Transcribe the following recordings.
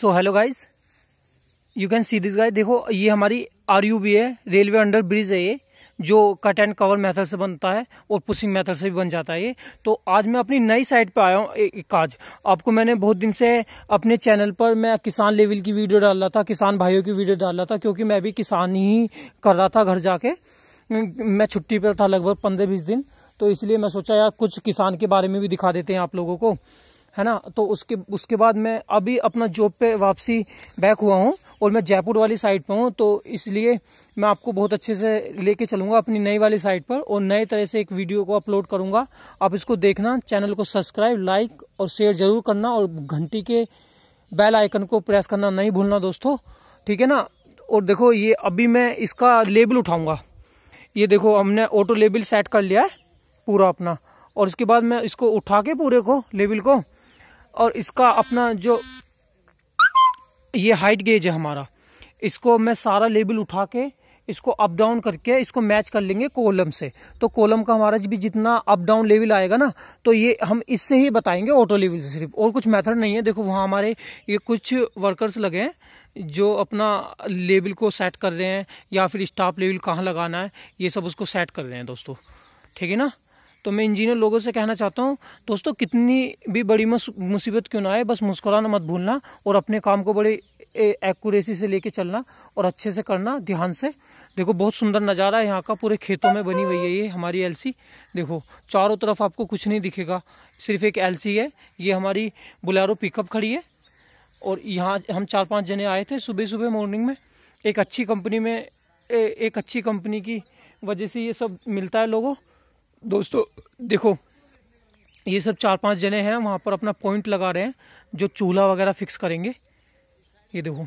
so hello guys you can see this guys देखो ये हमारी आर यू बी है रेलवे अंडर ब्रिज है ये जो कट एंड कवर मेथड से बनता है और पुशिंग मेथड से भी बन जाता है ये तो आज मैं अपनी नई साइट पे आया हूँ एक आज आपको मैंने बहुत दिन से अपने चैनल पर मैं किसान लेवल की वीडियो डाल रहा था किसान भाइयों की वीडियो डाल रहा था क्योंकि मैं भी किसान ही कर रहा था घर जाके मैं छुट्टी पर था लगभग पंद्रह बीस दिन तो इसलिए मैं सोचा यार कुछ किसान के बारे में भी दिखा देते हैं आप लोगों को है ना तो उसके उसके बाद मैं अभी अपना जॉब पे वापसी बैक हुआ हूँ और मैं जयपुर वाली साइड पर हूँ तो इसलिए मैं आपको बहुत अच्छे से लेके चलूंगा अपनी नई वाली साइट पर और नए तरह से एक वीडियो को अपलोड करूंगा आप इसको देखना चैनल को सब्सक्राइब लाइक और शेयर जरूर करना और घंटी के बेल आइकन को प्रेस करना नहीं भूलना दोस्तों ठीक है ना और देखो ये अभी मैं इसका लेबल उठाऊंगा ये देखो हमने ऑटो लेबल सेट कर लिया है पूरा अपना और उसके बाद मैं इसको उठा के पूरे को लेबल को और इसका अपना जो ये हाइट गेज है हमारा इसको मैं सारा लेबल उठा के इसको अप डाउन करके इसको मैच कर लेंगे कोलम से तो कोलम का हमारा भी जितना अप डाउन लेवल आएगा ना तो ये हम इससे ही बताएंगे ऑटो लेवल से सिर्फ और कुछ मेथड नहीं है देखो वहाँ हमारे ये कुछ वर्कर्स लगे हैं जो अपना लेवल को सेट कर रहे हैं या फिर स्टाफ लेवल कहाँ लगाना है ये सब उसको सेट कर रहे हैं दोस्तों ठीक है ना तो मैं इंजीनियर लोगों से कहना चाहता हूँ दोस्तों कितनी भी बड़ी मुसीबत क्यों ना आए बस मुस्कुराना मत भूलना और अपने काम को बड़े एक्यूरेसी से लेके चलना और अच्छे से करना ध्यान से देखो बहुत सुंदर नज़ारा है यहाँ का पूरे खेतों में बनी हुई है ये हमारी एलसी देखो चारों तरफ आपको कुछ नहीं दिखेगा सिर्फ एक एलसी है ये हमारी बुलेरो पिकअप खड़ी है और यहाँ हम चार पांच जने आए थे सुबह सुबह मॉर्निंग में एक अच्छी कंपनी में ए, एक अच्छी कंपनी की वजह से ये सब मिलता है लोगों दोस्तों देखो ये सब चार पांच जने हैं वहाँ पर अपना पॉइंट लगा रहे हैं जो चूल्हा वगैरह फिक्स करेंगे ये देखो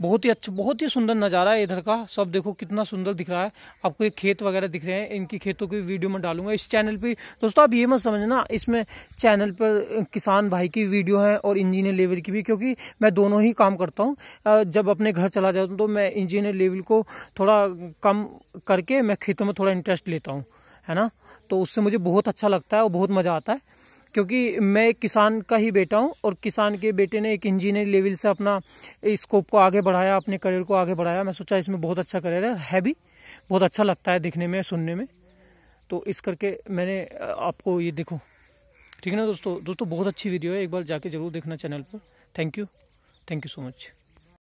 बहुत ही अच्छा बहुत ही सुंदर नज़ारा है इधर का सब देखो कितना सुंदर दिख रहा है आपको ये खेत वगैरह दिख रहे हैं इनकी खेतों की वीडियो में डालूंगा इस चैनल पे दोस्तों आप ये मत समझना इसमें चैनल पर किसान भाई की वीडियो है और इंजीनियर लेवल की भी क्योंकि मैं दोनों ही काम करता हूँ जब अपने घर चला जाता हूँ तो मैं इंजीनियर लेवल को थोड़ा कम करके मैं खेतों में थोड़ा इंटरेस्ट लेता हूँ है ना तो उससे मुझे बहुत अच्छा लगता है और बहुत मज़ा आता है क्योंकि मैं एक किसान का ही बेटा हूँ और किसान के बेटे ने एक इंजीनियरिंग लेवल से अपना स्कोप को आगे बढ़ाया अपने करियर को आगे बढ़ाया मैं सोचा इसमें बहुत अच्छा करियर है, है भी बहुत अच्छा लगता है दिखने में सुनने में तो इस करके मैंने आपको ये देखो ठीक है ना दोस्तों दोस्तों बहुत अच्छी वीडियो है एक बार जाके जरूर देखना चैनल पर thank you thank you so much